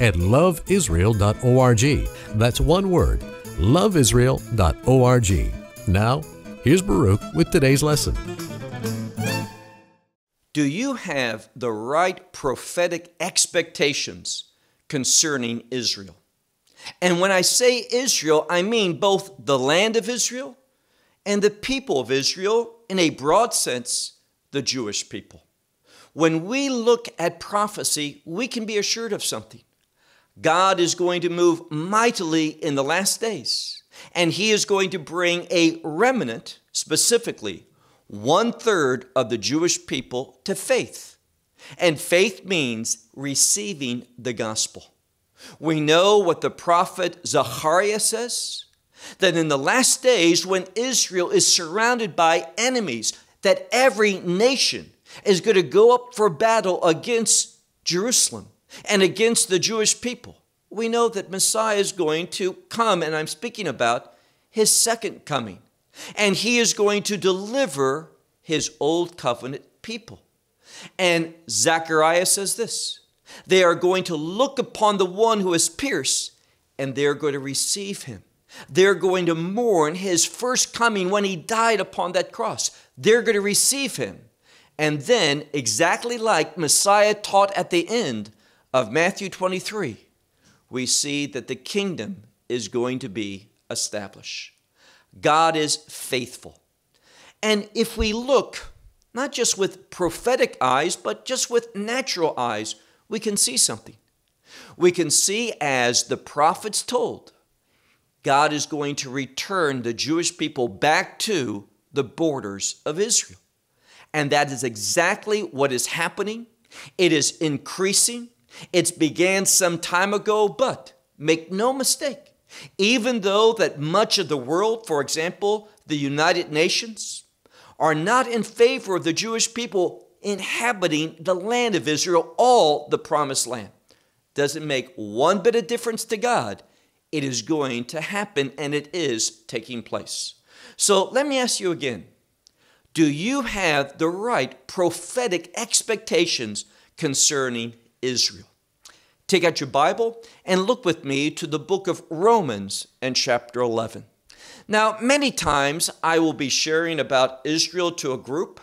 at loveisrael.org. That's one word, loveisrael.org. Now, here's Baruch with today's lesson. Do you have the right prophetic expectations concerning Israel? And when I say Israel, I mean both the land of Israel and the people of Israel, in a broad sense, the Jewish people. When we look at prophecy, we can be assured of something. God is going to move mightily in the last days, and He is going to bring a remnant, specifically one third of the Jewish people, to faith. And faith means receiving the gospel. We know what the prophet Zechariah says that in the last days, when Israel is surrounded by enemies, that every nation is going to go up for battle against Jerusalem and against the Jewish people. We know that Messiah is going to come, and I'm speaking about his second coming. And he is going to deliver his old covenant people. And Zechariah says this they are going to look upon the one who is pierced, and they are going to receive him. They're going to mourn his first coming when he died upon that cross. They're going to receive him. And then, exactly like Messiah taught at the end, of Matthew 23, we see that the kingdom is going to be established. God is faithful. And if we look, not just with prophetic eyes, but just with natural eyes, we can see something. We can see, as the prophets told, God is going to return the Jewish people back to the borders of Israel. And that is exactly what is happening. It is increasing. It began some time ago, but make no mistake, even though that much of the world, for example, the United Nations, are not in favor of the Jewish people inhabiting the land of Israel, all the promised land, doesn't make one bit of difference to God. It is going to happen and it is taking place. So let me ask you again Do you have the right prophetic expectations concerning Israel? Take out your Bible and look with me to the book of Romans and chapter 11. Now, many times I will be sharing about Israel to a group,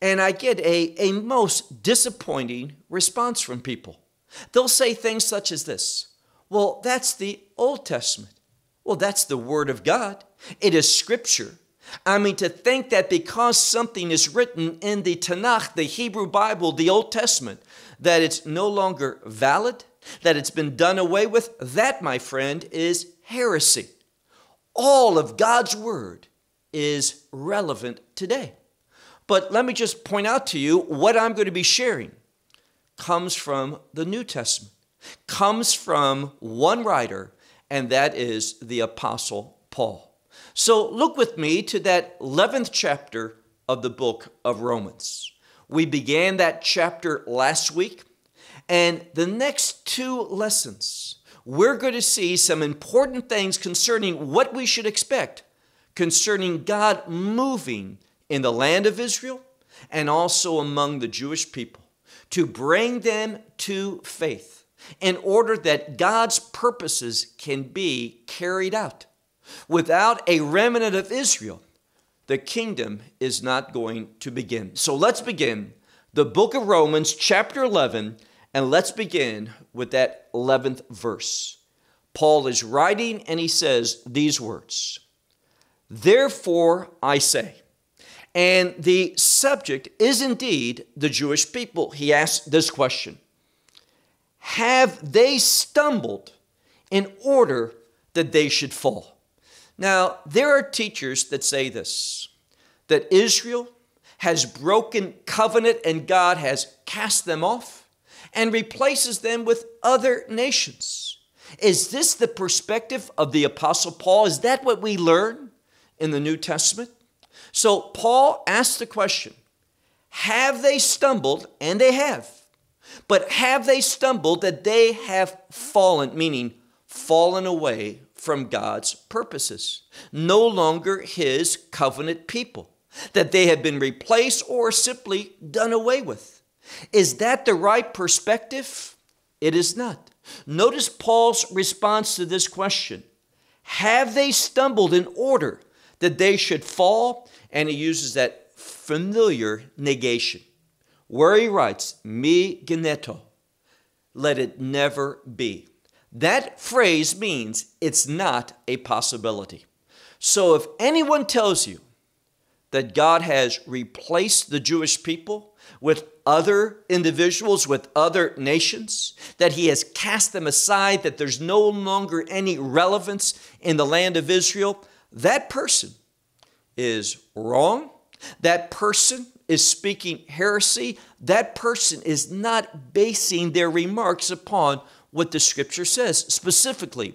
and I get a, a most disappointing response from people. They'll say things such as this Well, that's the Old Testament. Well, that's the Word of God, it is Scripture. I mean, to think that because something is written in the Tanakh, the Hebrew Bible, the Old Testament, that it's no longer valid, that it's been done away with, that, my friend, is heresy. All of God's Word is relevant today. But let me just point out to you what I'm going to be sharing comes from the New Testament, comes from one writer, and that is the Apostle Paul. So look with me to that 11th chapter of the book of Romans. We began that chapter last week and the next two lessons, we're going to see some important things concerning what we should expect concerning God moving in the land of Israel and also among the Jewish people to bring them to faith in order that God's purposes can be carried out. Without a remnant of Israel, the kingdom is not going to begin. So let's begin the book of Romans, chapter 11, and let's begin with that 11th verse. Paul is writing and he says these words Therefore I say, and the subject is indeed the Jewish people. He asks this question Have they stumbled in order that they should fall? Now, there are teachers that say this that Israel has broken covenant and God has cast them off and replaces them with other nations. Is this the perspective of the Apostle Paul? Is that what we learn in the New Testament? So Paul asks the question Have they stumbled? And they have. But have they stumbled that they have fallen, meaning fallen away from God's purposes, no longer his covenant people, that they have been replaced or simply done away with? Is that the right perspective? It is not. Notice Paul's response to this question Have they stumbled in order that they should fall? And he uses that familiar negation, where he writes, Mi geneto, let it never be. That phrase means it's not a possibility. So if anyone tells you that God has replaced the Jewish people with other individuals, with other nations, that he has cast them aside, that there's no longer any relevance in the land of Israel, that person is wrong. That person is speaking heresy. That person is not basing their remarks upon what the scripture says, specifically,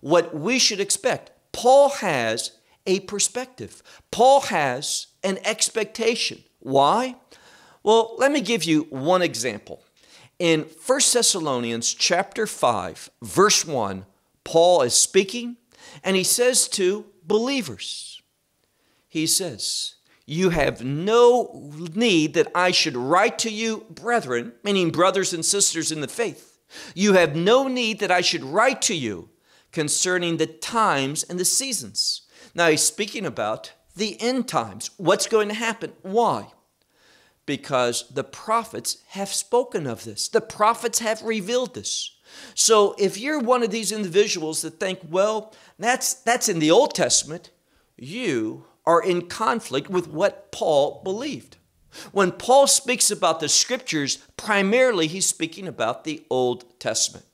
what we should expect. Paul has a perspective, Paul has an expectation. Why? Well, let me give you one example. In 1 Thessalonians chapter 5, verse 1, Paul is speaking and he says to believers, he says, You have no need that I should write to you, brethren, meaning brothers and sisters in the faith. You have no need that I should write to you concerning the times and the seasons. Now he's speaking about the end times, what's going to happen, why because the prophets have spoken of this. The prophets have revealed this. So if you're one of these individuals that think, well, that's that's in the Old Testament, you are in conflict with what Paul believed. When Paul speaks about the scriptures, primarily he's speaking about the Old Testament.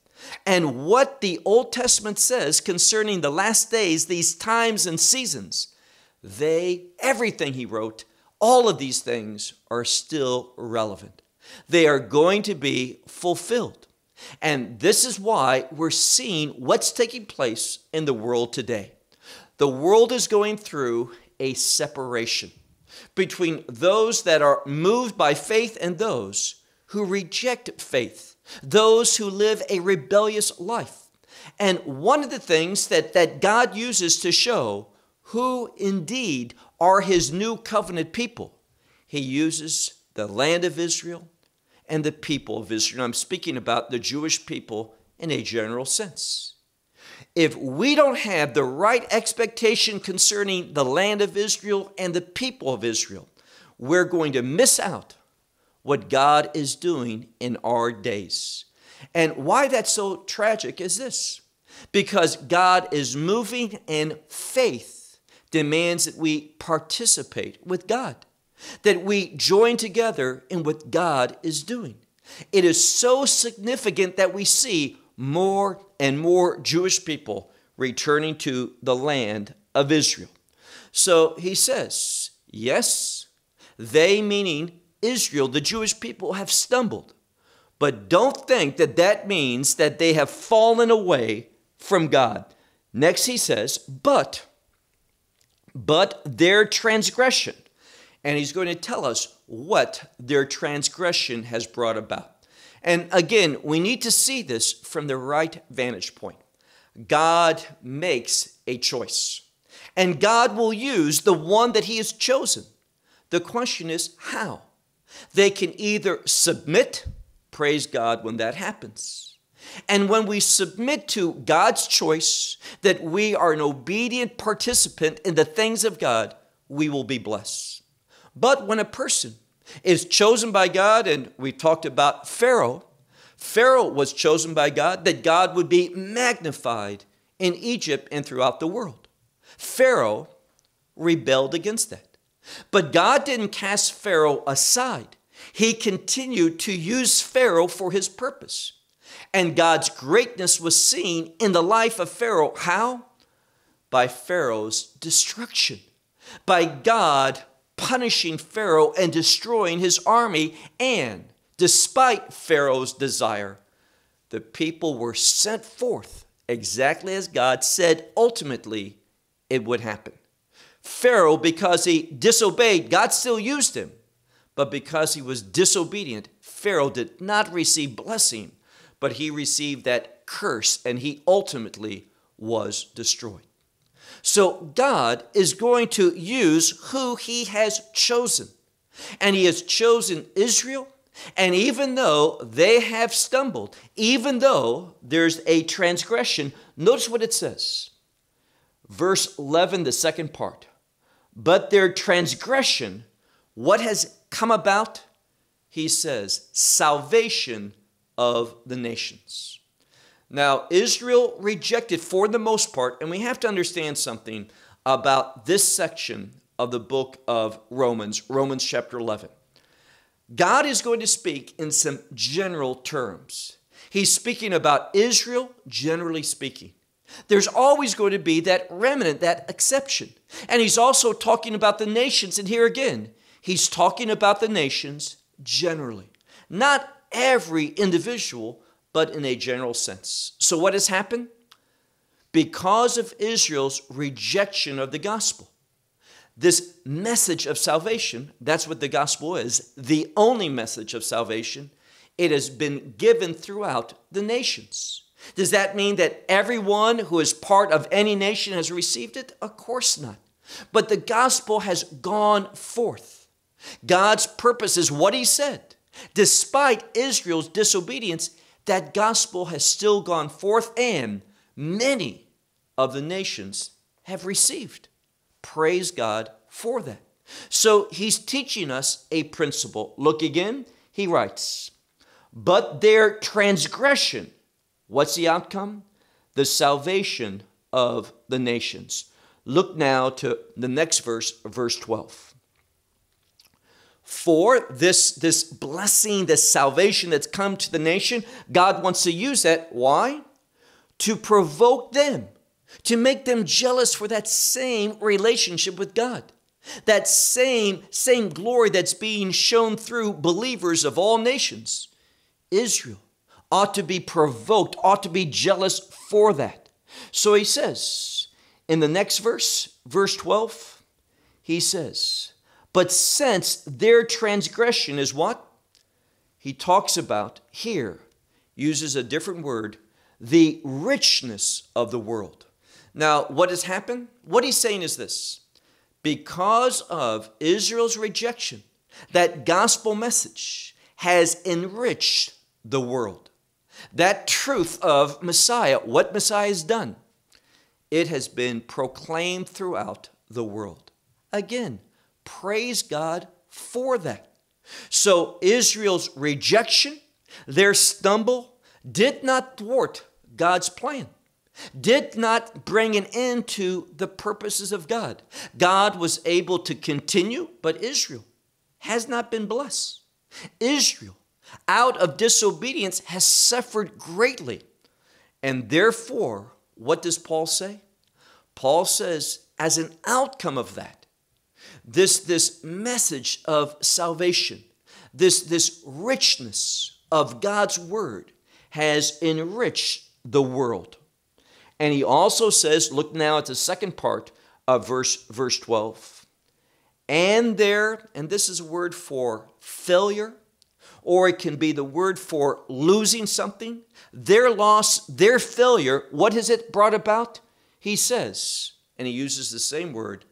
And what the Old Testament says concerning the last days, these times and seasons, they everything he wrote all of these things are still relevant. They are going to be fulfilled. And this is why we're seeing what's taking place in the world today. The world is going through a separation between those that are moved by faith and those who reject faith, those who live a rebellious life. And one of the things that, that God uses to show who indeed are his new covenant people. He uses the land of Israel and the people of Israel. I'm speaking about the Jewish people in a general sense. If we don't have the right expectation concerning the land of Israel and the people of Israel, we're going to miss out what God is doing in our days. And why that's so tragic is this because God is moving in faith demands that we participate with God, that we join together in what God is doing. It is so significant that we see more and more Jewish people returning to the land of Israel. So he says, Yes, they, meaning Israel, the Jewish people, have stumbled. But don't think that that means that they have fallen away from God. Next, he says, But but their transgression. And he's going to tell us what their transgression has brought about. And again, we need to see this from the right vantage point. God makes a choice, and God will use the one that he has chosen. The question is how? They can either submit, praise God when that happens and when we submit to God's choice that we are an obedient participant in the things of God, we will be blessed. But when a person is chosen by God, and we talked about Pharaoh, Pharaoh was chosen by God that God would be magnified in Egypt and throughout the world. Pharaoh rebelled against that. But God didn't cast Pharaoh aside, he continued to use Pharaoh for his purpose. And God's greatness was seen in the life of Pharaoh. How? By Pharaoh's destruction, by God punishing Pharaoh and destroying his army. And despite Pharaoh's desire, the people were sent forth exactly as God said ultimately it would happen. Pharaoh, because he disobeyed, God still used him. But because he was disobedient, Pharaoh did not receive blessing but he received that curse and he ultimately was destroyed. So God is going to use who he has chosen. And he has chosen Israel. And even though they have stumbled, even though there's a transgression, notice what it says. Verse 11, the second part. But their transgression, what has come about? He says, salvation of the nations. Now, Israel rejected for the most part, and we have to understand something about this section of the book of Romans, Romans chapter 11. God is going to speak in some general terms. He's speaking about Israel, generally speaking. There's always going to be that remnant, that exception. And he's also talking about the nations. And here again, he's talking about the nations generally, not every individual, but in a general sense. So, what has happened? Because of Israel's rejection of the gospel, this message of salvation, that's what the gospel is, the only message of salvation, it has been given throughout the nations. Does that mean that everyone who is part of any nation has received it? Of course not. But the gospel has gone forth. God's purpose is what he said Despite Israel's disobedience, that gospel has still gone forth, and many of the nations have received. Praise God for that. So he's teaching us a principle. Look again, he writes, But their transgression, what's the outcome? The salvation of the nations. Look now to the next verse, verse 12 for this, this blessing, this salvation that's come to the nation. God wants to use that. Why? To provoke them, to make them jealous for that same relationship with God. That same, same glory that's being shown through believers of all nations. Israel ought to be provoked, ought to be jealous for that. So he says in the next verse, verse 12, he says, but since their transgression is what? He talks about here, uses a different word, the richness of the world. Now, what has happened? What he's saying is this because of Israel's rejection, that gospel message has enriched the world. That truth of Messiah, what Messiah has done, it has been proclaimed throughout the world. Again, Praise God for that. So Israel's rejection, their stumble, did not thwart God's plan, did not bring an end to the purposes of God. God was able to continue, but Israel has not been blessed. Israel, out of disobedience, has suffered greatly. And therefore, what does Paul say? Paul says, as an outcome of that, this, this message of salvation, this, this richness of God's word has enriched the world. And he also says, look now at the second part of verse, verse 12. And there, and this is a word for failure, or it can be the word for losing something. Their loss, their failure, what has it brought about? He says, and he uses the same word,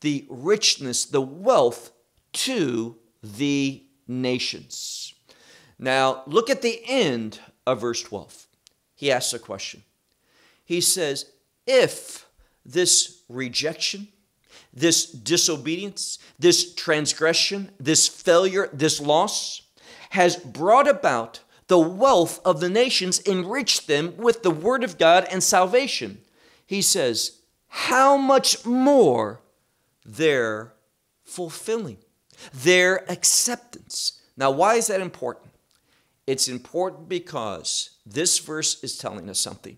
the richness, the wealth to the nations. Now, look at the end of verse 12. He asks a question. He says, If this rejection, this disobedience, this transgression, this failure, this loss has brought about the wealth of the nations, enriched them with the word of God and salvation, he says, How much more their fulfilling, their acceptance. Now, why is that important? It's important because this verse is telling us something.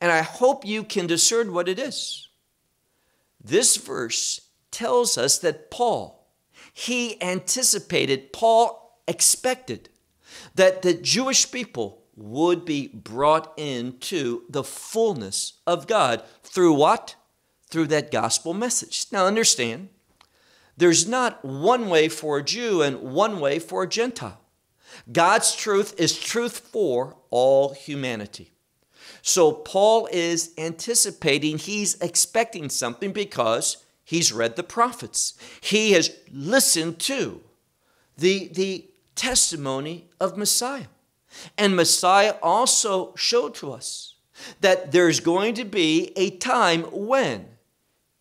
And I hope you can discern what it is. This verse tells us that Paul, he anticipated, Paul expected that the Jewish people would be brought into the fullness of God through what? through that gospel message. Now, understand, there's not one way for a Jew and one way for a Gentile. God's truth is truth for all humanity. So, Paul is anticipating, he's expecting something because he's read the prophets, he has listened to the, the testimony of Messiah. And Messiah also showed to us that there's going to be a time when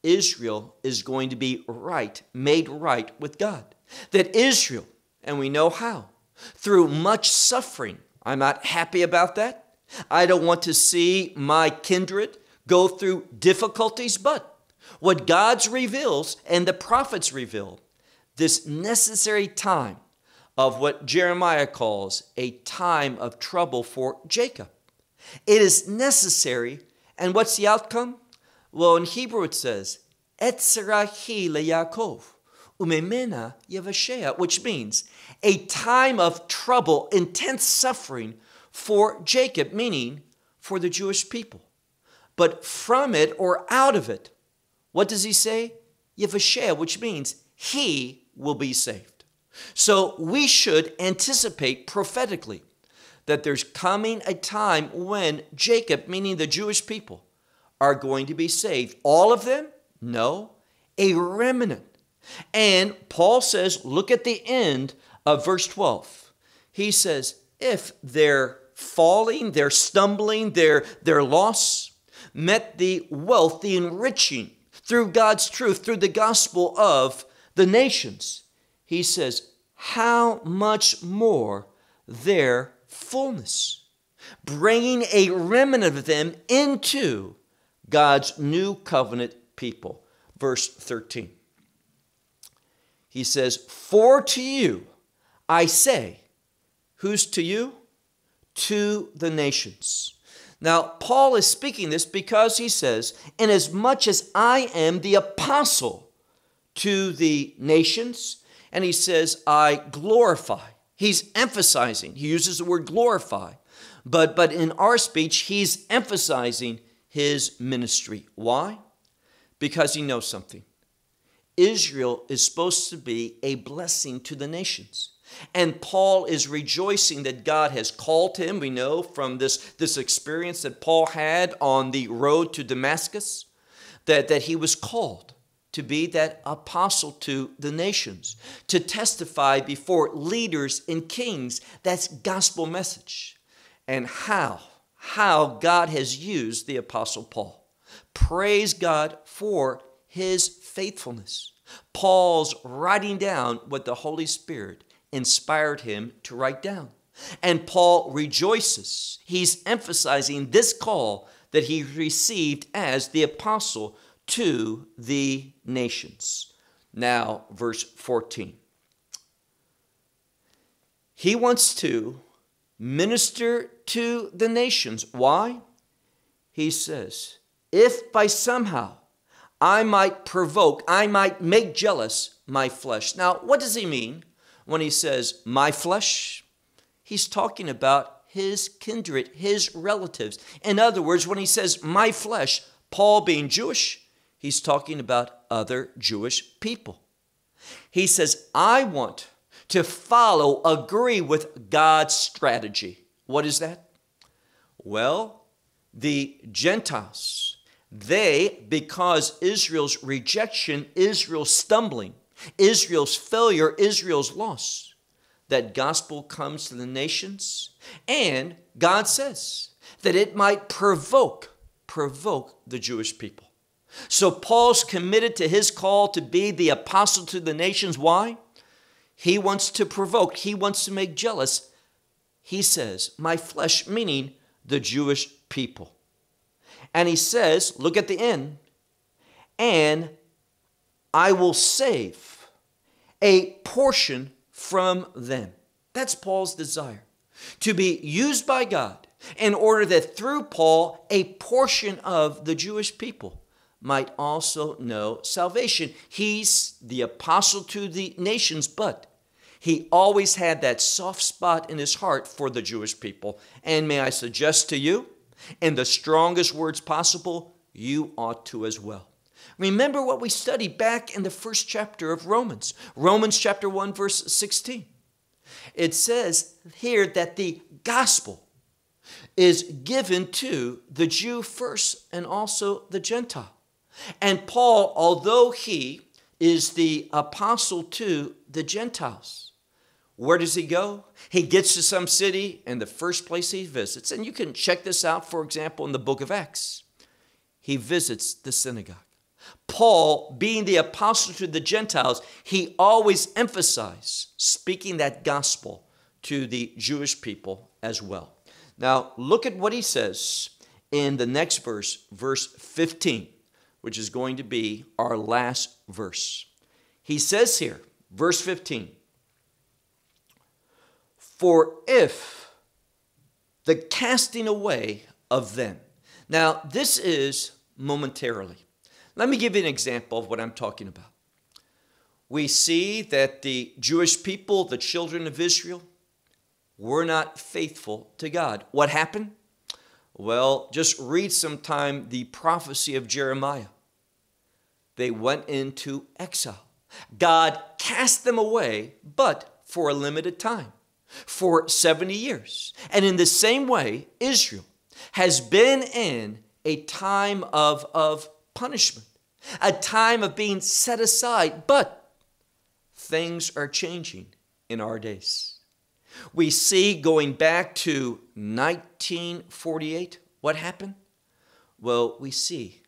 Israel is going to be right, made right with God. That Israel, and we know how, through much suffering, I'm not happy about that. I don't want to see my kindred go through difficulties, but what God's reveals and the prophets reveal, this necessary time of what Jeremiah calls a time of trouble for Jacob. It is necessary, and what's the outcome? Well, in Hebrew it says, Etzerahi leYakov, umemena yevashea, which means a time of trouble, intense suffering for Jacob, meaning for the Jewish people. But from it or out of it, what does he say? Yevashea, which means he will be saved. So we should anticipate prophetically that there's coming a time when Jacob, meaning the Jewish people, are going to be saved. All of them? No, a remnant. And Paul says, look at the end of verse 12. He says, if their falling, their stumbling, their, their loss met the wealth, the enriching through God's truth, through the gospel of the nations, he says, how much more their fullness, bringing a remnant of them into God's new covenant people. Verse 13. He says, For to you I say, who's to you? To the nations. Now, Paul is speaking this because he says, Inasmuch as I am the apostle to the nations, and he says, I glorify. He's emphasizing, he uses the word glorify, but, but in our speech, he's emphasizing his ministry. Why? Because he knows something. Israel is supposed to be a blessing to the nations. And Paul is rejoicing that God has called him. We know from this, this experience that Paul had on the road to Damascus that, that he was called to be that apostle to the nations, to testify before leaders and kings. That's gospel message. And how how God has used the Apostle Paul. Praise God for his faithfulness. Paul's writing down what the Holy Spirit inspired him to write down. And Paul rejoices. He's emphasizing this call that he received as the apostle to the nations. Now, verse 14. He wants to minister to the nations. Why? He says, If by somehow I might provoke, I might make jealous my flesh. Now, what does he mean when he says my flesh? He's talking about his kindred, his relatives. In other words, when he says my flesh, Paul being Jewish, he's talking about other Jewish people. He says, I want to follow, agree with God's strategy. What is that? Well, the Gentiles, they, because Israel's rejection, Israel's stumbling, Israel's failure, Israel's loss, that gospel comes to the nations. And God says that it might provoke, provoke the Jewish people. So Paul's committed to his call to be the apostle to the nations. Why? He wants to provoke, he wants to make jealous he says, my flesh, meaning the Jewish people. And he says, look at the end, and I will save a portion from them. That's Paul's desire to be used by God in order that through Paul, a portion of the Jewish people might also know salvation. He's the apostle to the nations, but he always had that soft spot in his heart for the Jewish people. And may I suggest to you, in the strongest words possible, you ought to as well. Remember what we studied back in the first chapter of Romans, Romans chapter 1, verse 16. It says here that the gospel is given to the Jew first and also the Gentile. And Paul, although he is the apostle to the Gentiles, where does he go? He gets to some city, and the first place he visits, and you can check this out, for example, in the book of Acts, he visits the synagogue. Paul, being the apostle to the Gentiles, he always emphasized speaking that gospel to the Jewish people as well. Now, look at what he says in the next verse, verse 15, which is going to be our last verse. He says here, verse 15, for if the casting away of them. Now, this is momentarily. Let me give you an example of what I'm talking about. We see that the Jewish people, the children of Israel, were not faithful to God. What happened? Well, just read sometime the prophecy of Jeremiah. They went into exile. God cast them away, but for a limited time for 70 years. And in the same way, Israel has been in a time of, of punishment, a time of being set aside. But things are changing in our days. We see going back to 1948, what happened? Well, we see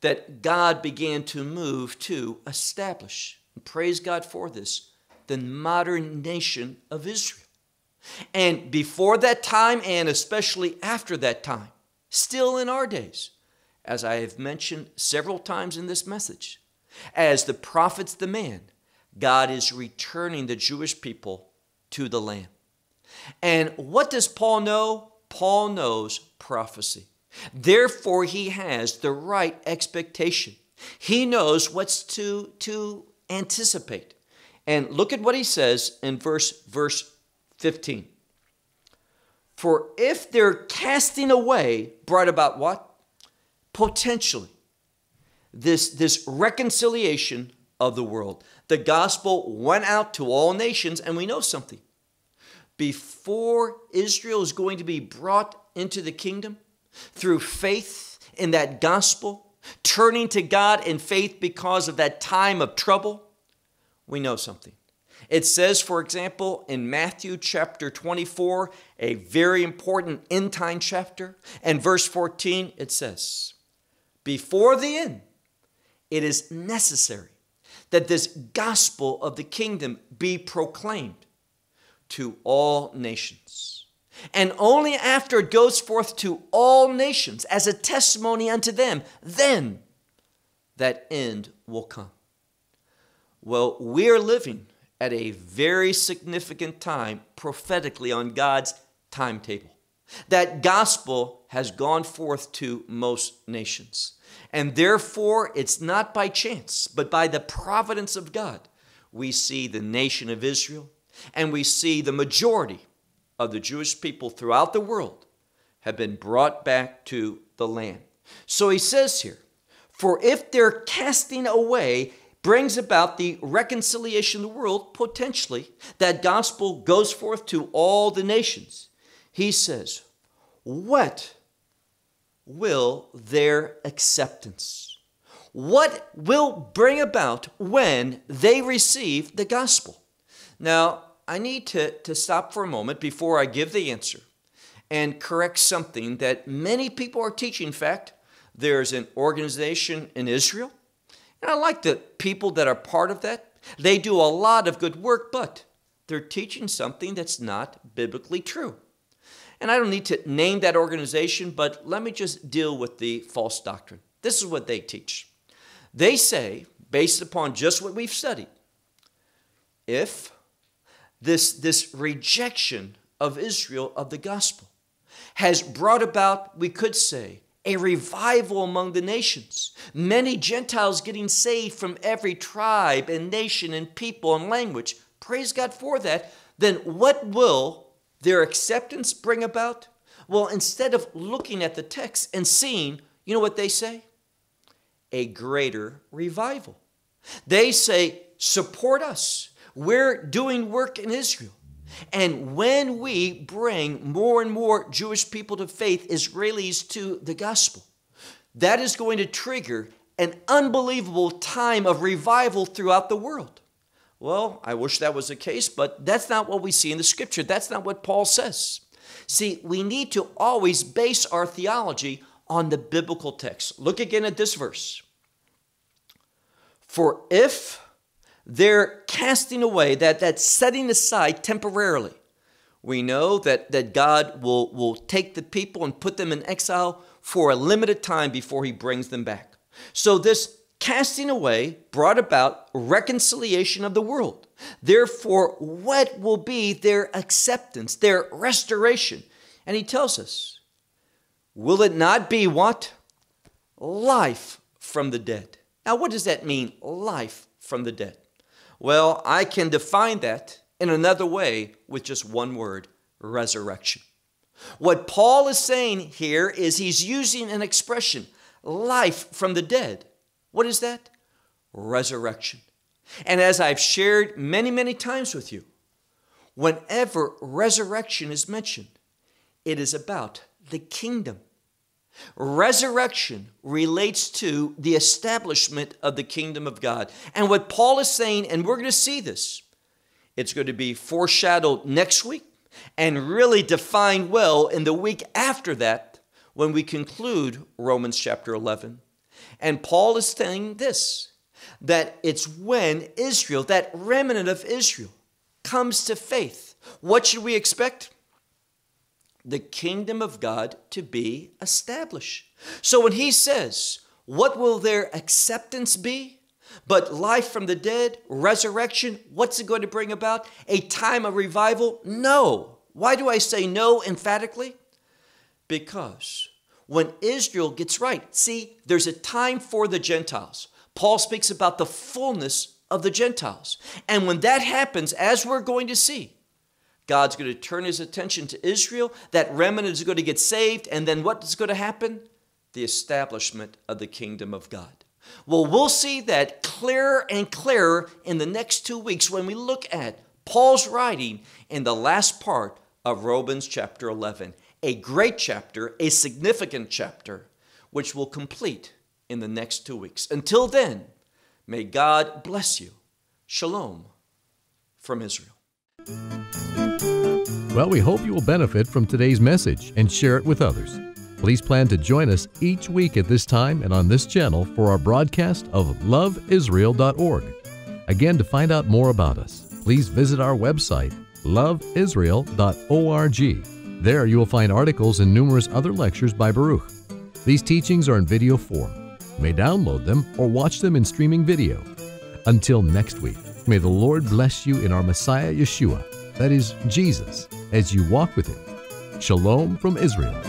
that God began to move to establish, praise God for this, the modern nation of Israel. And before that time, and especially after that time, still in our days, as I have mentioned several times in this message, as the prophets demand, God is returning the Jewish people to the land. And what does Paul know? Paul knows prophecy. Therefore, he has the right expectation. He knows what's to, to anticipate. And look at what he says in verse, verse 15. For if their casting away brought about what? Potentially, this, this reconciliation of the world. The gospel went out to all nations, and we know something. Before Israel is going to be brought into the kingdom through faith in that gospel, turning to God in faith because of that time of trouble, we know something it says, for example, in Matthew chapter 24, a very important end time chapter, and verse 14, it says, Before the end, it is necessary that this gospel of the kingdom be proclaimed to all nations. And only after it goes forth to all nations as a testimony unto them, then that end will come. Well, we are living at a very significant time prophetically on God's timetable. That gospel has gone forth to most nations. And therefore, it's not by chance, but by the providence of God, we see the nation of Israel and we see the majority of the Jewish people throughout the world have been brought back to the land. So he says here, For if they're casting away brings about the reconciliation of the world, potentially, that gospel goes forth to all the nations. He says, What will their acceptance? What will bring about when they receive the gospel? Now, I need to, to stop for a moment before I give the answer and correct something that many people are teaching. In fact, there's an organization in Israel and I like the people that are part of that. They do a lot of good work, but they're teaching something that's not biblically true. And I don't need to name that organization, but let me just deal with the false doctrine. This is what they teach. They say, based upon just what we've studied, if this, this rejection of Israel of the gospel has brought about, we could say, a revival among the nations, many Gentiles getting saved from every tribe and nation and people and language. Praise God for that. Then what will their acceptance bring about? Well, instead of looking at the text and seeing, you know what they say? A greater revival. They say, support us. We're doing work in Israel. And when we bring more and more Jewish people to faith, Israelis to the gospel, that is going to trigger an unbelievable time of revival throughout the world. Well, I wish that was the case, but that's not what we see in the scripture. That's not what Paul says. See, we need to always base our theology on the biblical text. Look again at this verse. For if they're casting away, that, that setting aside temporarily. We know that, that God will, will take the people and put them in exile for a limited time before he brings them back. So, this casting away brought about reconciliation of the world. Therefore, what will be their acceptance, their restoration? And he tells us, Will it not be what? Life from the dead. Now, what does that mean, life from the dead? Well, I can define that in another way with just one word resurrection. What Paul is saying here is he's using an expression, life from the dead. What is that? Resurrection. And as I've shared many, many times with you, whenever resurrection is mentioned, it is about the kingdom. Resurrection relates to the establishment of the kingdom of God. And what Paul is saying, and we're going to see this, it's going to be foreshadowed next week and really defined well in the week after that when we conclude Romans chapter 11. And Paul is saying this that it's when Israel, that remnant of Israel, comes to faith. What should we expect? the kingdom of God to be established. So when he says, What will their acceptance be? But life from the dead, resurrection, what's it going to bring about? A time of revival? No. Why do I say no emphatically? Because when Israel gets right, see, there's a time for the Gentiles. Paul speaks about the fullness of the Gentiles. And when that happens, as we're going to see, God's going to turn his attention to Israel. That remnant is going to get saved. And then what is going to happen? The establishment of the kingdom of God. Well, we'll see that clearer and clearer in the next two weeks when we look at Paul's writing in the last part of Romans chapter 11. A great chapter, a significant chapter, which will complete in the next two weeks. Until then, may God bless you. Shalom from Israel. Well, we hope you will benefit from today's message and share it with others. Please plan to join us each week at this time and on this channel for our broadcast of loveisrael.org. Again, to find out more about us, please visit our website, loveisrael.org. There you will find articles and numerous other lectures by Baruch. These teachings are in video form. You may download them or watch them in streaming video. Until next week. May the Lord bless you in our Messiah Yeshua, that is, Jesus, as you walk with Him. Shalom from Israel.